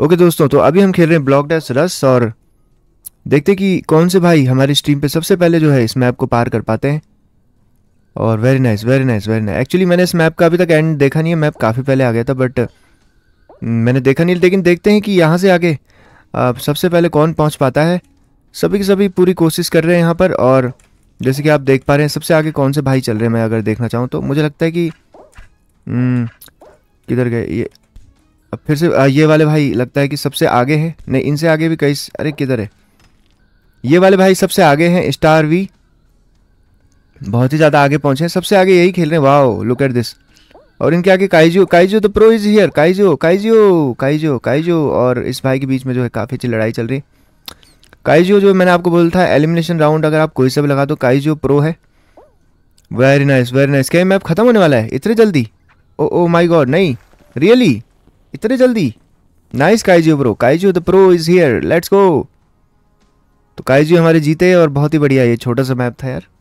okay दोस्तों तो अभी हम खेल रहे हैं ब्लॉक डैस रस और देखते कि कौन से भाई हमारी स्ट्रीम पे सबसे पहले जो है इस मैप को पार कर पाते हैं और very nice very nice very nice actually मैंने इस मैप का अभी तक एंड देखा नहीं है मैप काफ़ी पहले आ गया था बट हम्म, मैंने देखा नहीं लेकिन देखते हैं कि यहाँ से आगे आ, सबसे पहले कौन पहुँच पाता है सभी के सभी पूरी कोशिश कर रहे हैं यहाँ पर और जैसे कि आप देख पा रहे हैं सबसे आगे कौन से भाई चल रहे हैं मैं अगर देखना चाहूँ तो मुझे लगता है कि हम्म, किधर गए ये अब फिर से ये वाले भाई लगता है कि सबसे आगे है नहीं इनसे आगे भी कई अरे किधर है ये वाले भाई सबसे आगे हैं स्टार वी बहुत ही ज़्यादा आगे पहुंचे हैं सबसे आगे यही खेल रहे हैं वाह लुक एट दिस और इनके आगे काइजो काइजो तो pro is here Kaiju Kaiju Kaiju Kaiju और इस भाई के बीच में जो है काफ़ी अच्छी लड़ाई चल रही काइजो जो मैंने आपको बोला था एलिमिनेशन राउंड अगर आप कोई से भी लगा दो काइजो प्रो है वेरी नाइस वेरी नाइस क्या मैप खत्म होने वाला है इतने जल्दी ओ ओ माई गॉड नहीं रियली इतने जल्दी nice Kaiju bro Kaiju the pro is here let's go तो काइजू हमारे जीते और बहुत ही बढ़िया ये छोटा सा मैप था यार